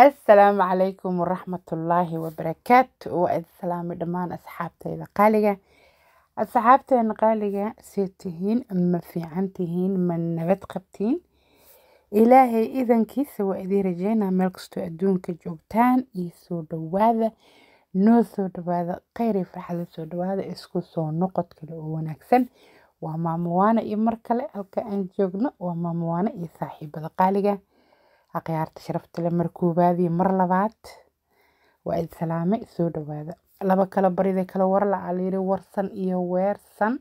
assalaamu calaykum waraxmatullaahi wabarakaatu waa idi salaamay dhammaan asxaabteyda qaaliga asxaabteena qaaliga see tihiin ma fiican tihiin ma nabad qabtiin ilaahay idankiisa waa idiin rajaynaa meel kastoo adduunka joogtaan iyo soo dhawaada noo soo dhawaada kheyr farxada soo dhawaada isku soo noqod kale oo wanaagsan waa maamowaana iyo mar kale halka aan joogno waa maamowaana iyo saaxiibada qaaliga akhyaarta sharafta leh mar koowaad iyo mar labaad waa id salaame soo dhawaada laba kala baride kala war laca warsan iyo weersan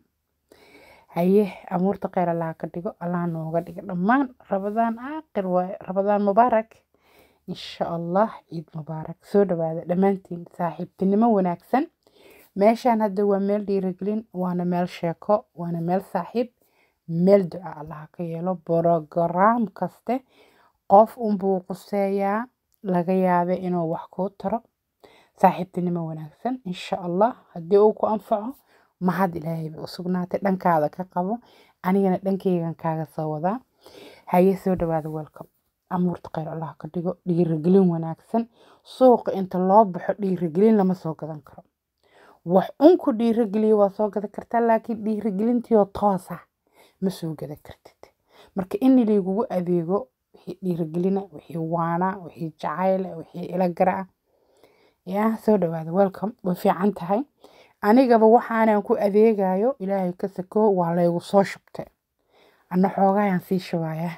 haye amuurta kheyr allaha ka dhigo allaha nooga dhiga dhammaan rabadaan aakhir waaye rabadaan mubaarak insha allah ciid mubaarak soo dhawaada dhammaantiin saaxiibtinimo wanaagsan meeshaan hadda waa meel dhiirigelin waana meel sheeko waana meel saaxiib meel duca allaha ka yeelo borograam kaste qof unbuu quseeyaa laga yaabe inuu wax kuu taro saaxiibtinimo wanaagsan insha allah haddii uu ku anfaco mahad ilaahayba u sugnaatay dhankaada ka qabo anigana dhankaygan kaaga soo wadaa haye soo dhawaada welcome amuurta khayr allah ka dhigo dhiirigelin wanaagsan suuqa inta loo baxo dhiirigelin lama soo gadan karo wax un ku dhiirigeliya waa soo gadan kartaa laakiin dhiirigelintiioo toos ah ma soo gadan kartid marka in lagugu adeego wixii dhiirigelina wixii waana wixii jacayl wixii ila gara yaa soo dhawaada welcome way fiican tahay anigaba waxaanan ku adeegayo ilaahay ka sakoo waa laygu soo shubtay anna xoogayaan sii shubayaa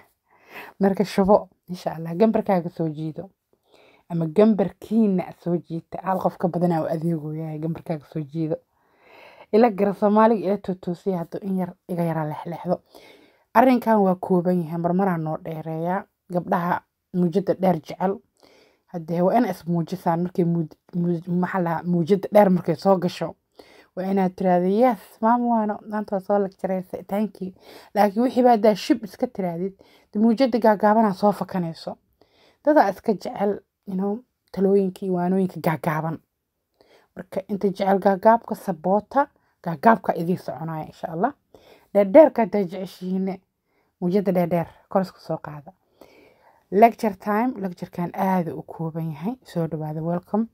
marka shubo insha allah gambarkaaga soo jiido ama gambarkiina soo jiita hal qofka badanaa u adeego gambarkaaga soo jiido ila gara soomaaliga ila tootoosaya hadduu in yar iga yara lexlexdo arrinkan waa kooban yahay marmaraa noo dheereeyaa gabdhaha muujada dheer jecel hadee waa ina ismuujisaan markay maxaa muujada dheer markay soo gasho waa inaad tiraahdo yes maama waana soo lagjaraysa tanki laakiin wixiiba haddaa shib iska tiraadid muujada gaagaabanaa soo fakanayso dadaa iska jecel ino talooyinka iyo waanooyinka gaagaaban marka inta jecel gaagaabka saboota gaagaabka idii soconaya insha allah dheerdheerka haddaa jeceshihiine muujada dheerdheer korisku soo qaada lecture time lecturekan aada u kooban yahay soo dhawaada welcome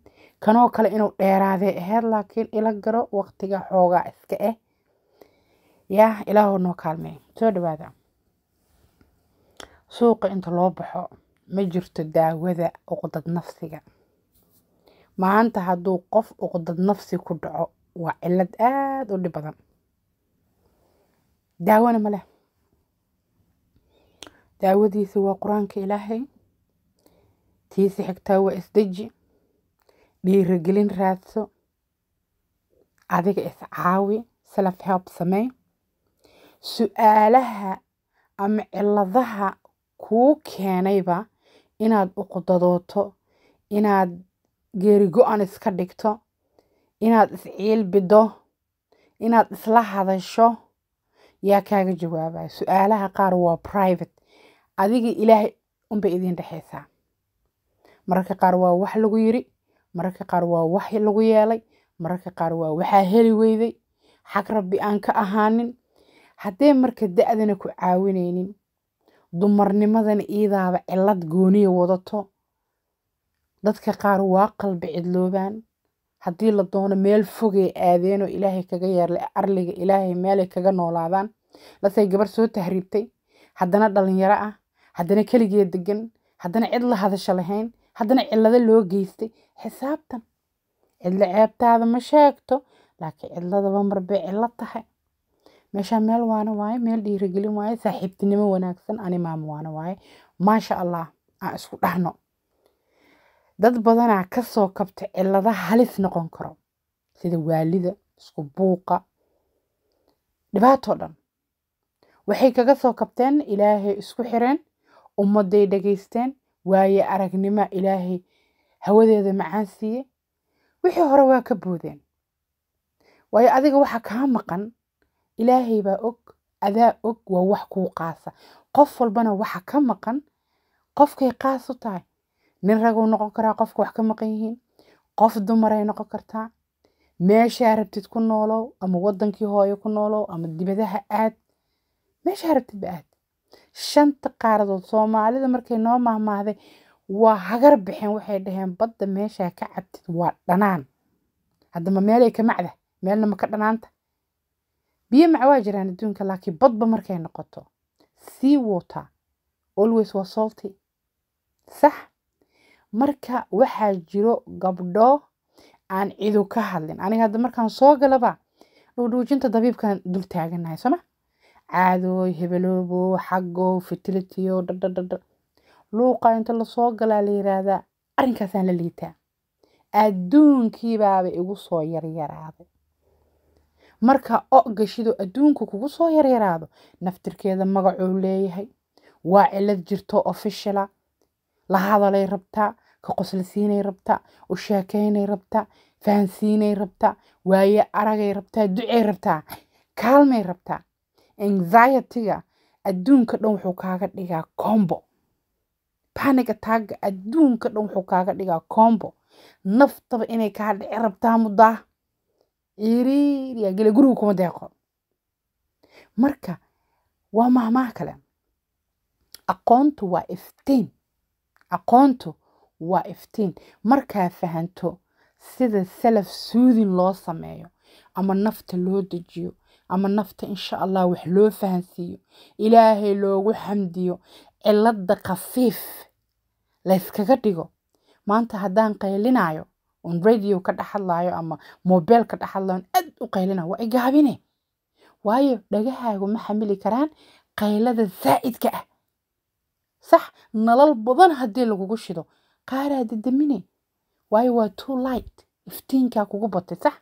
kanoo kale inuu dheeraadee aheyd laakiin ila garo waqtiga xoogaa iska ah yaa ilaahoo noo kaalmey soo dhawaada suuqa inta loo baxo ma jirto daawada uqdad nafsiga maanta hadduu qof uqdad nafsi ku dhaco waa cilad aada u dhib badan daawana ma leh daawadiisa waa qur-aanka ilaahay tiisi xigtaa waa isdeji dhiirigelin raadso adiga iscaawi self help samey su-aalaha ama ciladaha kuu keenayba inaad uqudadooto inaad geeri go an iska dhigto inaad isciilbido inaad isla hadasho yaa kaaga jawaabaya su-aalaha qaar waa private adiga ilaahay unbay idiin dhexaysaa mararka qaar waa wax lagu yiri mararka qaar waa wax lagu yeelay mararka qaar waa waxaa heli weyday xag rabbi aan ka ahaanin haddee marka da-dana ku caawinaynin dumarnimadana iidaaba cillad gooniya wadato dadka qaar waa qalbi cidloobaan haddii la doono meel fogay aadeenoo ilaahay kaga yeerlay arliga ilaahay meelay kaga noolaadaan lasay gabar soo tahriibtay haddana dhallinyaro ah haddana keligeed degan haddana cid la hadasho lahayn haddana cillado loo geystay xisaabtan cidla ceebtaada ma sheegto laakiin cidladaba marbay cillo tahay meeshaa meel waana waaye meel dhiirigelin waaye saaxiibtinimo wanaagsan ani waana waaye maasha allah aan isku dhahno dad badanaa ka kabta cillada halis noqon karo sida waalida isku buuqa dhibaatoo dhan waxay kaga soo kabteen ilaahay isku xireen ummaday dhagaysteen waaye aragnima ilaahay hawadeeda macaan siiye wixii hore waa ka boodeen waayo adiga waxa kaa maqan ilaahay baa og adaa og waa wax kuu qaasa qof walbana waxa ka maqan qofkay qaas u tahay nin raguu noqon karaa qofka wax ka maqan yihiin qof dumaray noqon kartaa meeshaa rabtid ku noolow ama wadankii hooyo ku noolow ama dibadaha aad meeshaa rabtid ba aad shanta qaaradood soomaalida markay noo mahmaahday waa hagar baxeen waxay dhaheen badda meeshaa ka cabtid waa dhanaan haddama meelay ka macda meelna ma ka dhanaanta biyo mac waa jiraan adduunka laakiin badba markay noqoto sea water always waa salty sax marka waxaa jiro gabdho aan cidu ka hadlin aniga hadda markaan soo galaba dhowdhoojinta dabiibkan dul taaganahay sooma caadooy hebenoobow xago fitilitiyo dhadhadhadha luuqa inta lasoo galaa la yiraahdaa arrinkaasaan la liitaa adduunkiibaaba igu soo yaryaraaday marka o gashido adduunku kugu soo yaryaraado naftirkeeda magacuu leeyahay waa cilad jirto ofishala la hadalay rabtaa ka qoslasiinay rabtaa u sheekeynay rabtaa fahansiinay rabtaa waaye aragay rabtaa ducay rabtaa kaalmay rabtaa anxietyga adduunka dhan wuxuu kaaga dhigaa combo panic attacka adduunka dhan wuxuu kaaga dhigaa combo naftaba inay kaa dhici rabtaa muddaa iriiriya gele guriga kuma deeqo marka waa mahmaah kale aqoontu waa iftiin aqoontu waa iftiin markaa fahanto sida salaf suudin loo sameeyo ama nafta loo dejiyo ama nafta insha allah wax loo fahansiiyo ilaahay loogu xamdiyo cilada khafiif layskaga dhigo maanta haddaan qaylinayo un radio ka dhexadlayo ama mobel ka dhexadlayo aad u qaylinayo waa igaabine waayo dhagahaagu ma xamili karaan qaylada zaa'idka ah sax nalal badan haddii lagugu shido qaaraa dadamine waayo waa too light iftiinkaa kugu batay sax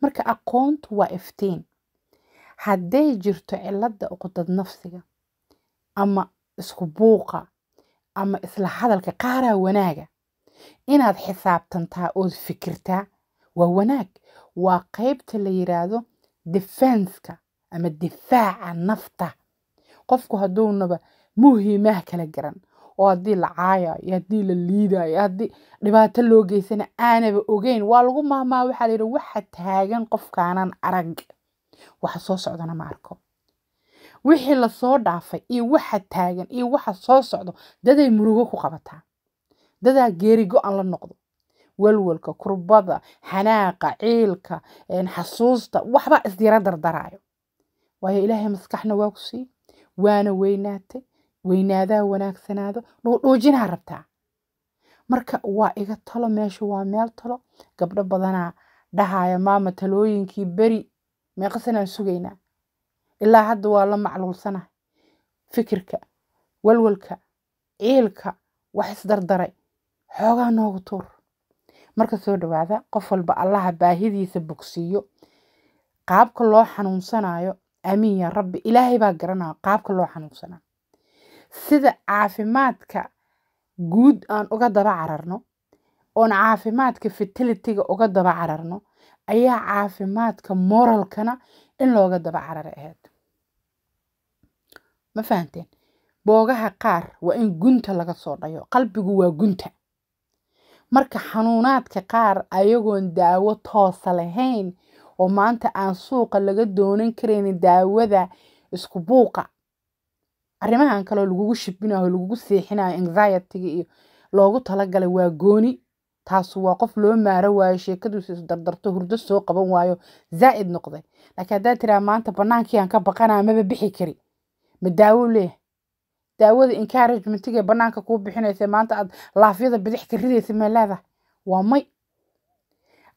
marka aqoontu waa iftiin hadday jirto cilada uqudad nafsiga ama isku buuqa ama isla hadalka qaaraa wanaaga inaad xisaabtantaa ood fikirtaa waa wanaag waa qaybta la yiraahdo difanska ama difaaca nafta qofku hadduunaba muhiimaha kala garan oo haddii la caayayo haddii la liidayo haddii dhibaato loo geysana aanaba ogeyn waa lagu maahmaa waxaa la yidhi waxa taagan qofkaanan arag waxa soo socdana ma arko wixii lasoo dhaafay iyo waxa taagan iyo waxa soo socdo daday murugo ku qabataa dadaa geeri go-an la noqdo walwalka kurbada xanaaqa ciilka xasuusta waxbaa isdira dardaraayo waayo ilaahay maskaxna waa ku siiy waana weynaatay weynaadaa wanaagsanaado dhuudhuujinaa rabtaa marka waa iga talo meesha waa meel talo gabdho badanaa dhahaya maama talooyinkii beri meeqa sanaan sugaynaa ilaa hadda waa la macluulsana fikirka walwalka ciilka wax isdardaray xoogaa noogu tuur marka soo dhawaada qof walba allaha baahidiisa bogsiiyo qaabka loo xanuunsanayo amiin ya rabbi ilaahay baa garanaya qaabka loo xanuunsanayo sida caafimaadka guud aan uga daba cararno oon caafimaadka fitilitiga uga daba cararno ayaa caafimaadka moralkana in looga daba carari ahayd ma fahanteen boogaha qaar waa in gunta laga soo dhayo qalbigu waa gunta marka xanuunaadka qaar ayagoon daawo toosa lahayn oo maanta aan suuqa laga doonan karayn daawada isku buuqa arrimahan kaleo lagugu shibinayo lagugu seexinayo anxietyga iyo loogu talagalay waa gooni taasu waa qof loo maaro waayo sheekadiisu isdardarto hurdo soo qaban waayo zaa'id noqday laakiin haddaad tiraa maanta bannaankii aan ka baqanaa maba bixi kari ma daawo leeyahay daawada encouragementiga banaanka kuu bixinaysa maanta aad laafyada bidix ka ridaysa ma waa may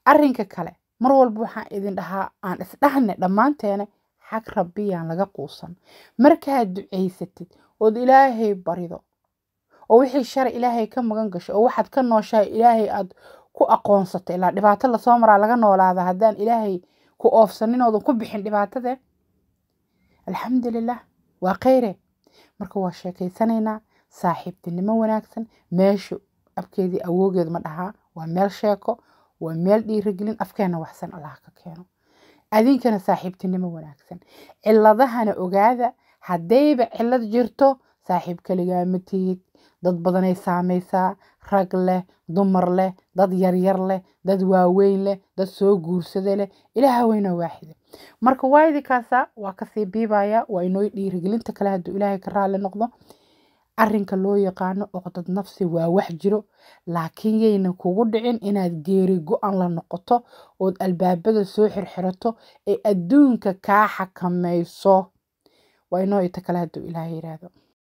arrinka kale mar walba waxaan idin dhahaa aan isdhahne dhammaanteene xag rabbiyaan laga quusan markaad ducaysatid ood ilaahay barido oo wixii shari ilaahay ka magan gashay oo waxaad ka nooshahay ilaahay aad ku aqoonsato ilaa dhibaato lasoo maraa laga noolaada haddaan ilaahay ku oofsanin oodan ku bixin dhibaatade alxamdulilah waa kheyre marka waa sheekaysanaynaa saaxiibtinimo wanaagsan meeshu abkeedii awoogeed ma dhahaa waa meel sheeko waa meel dhiirigelin afkeenna waxsan allah ka keeno adinkana saaxiibtinimo wanaagsan ciladahana ogaada haddayba cilad jirto saaxiib kaligaa ma tihid dad badanay saameysaa rag leh dumar leh dad yaryar leh dad waaweyn leh dad soo guursada leh ilaaha weyna waaxida marka waayadikaasa waa kasii biibaya waa inoo dhiirigelinta kale hadduu ilaahay ka raali noqdo arinka loo yaqaano oqdad nafsi waa wax jiro laakiin yayna kugu dhicin inaad geeri go-an la noqoto ood albaabada soo xirxirato ee adduunka kaa xakamayso waa inoo ita kale hadduu ilaahay yidhaahdo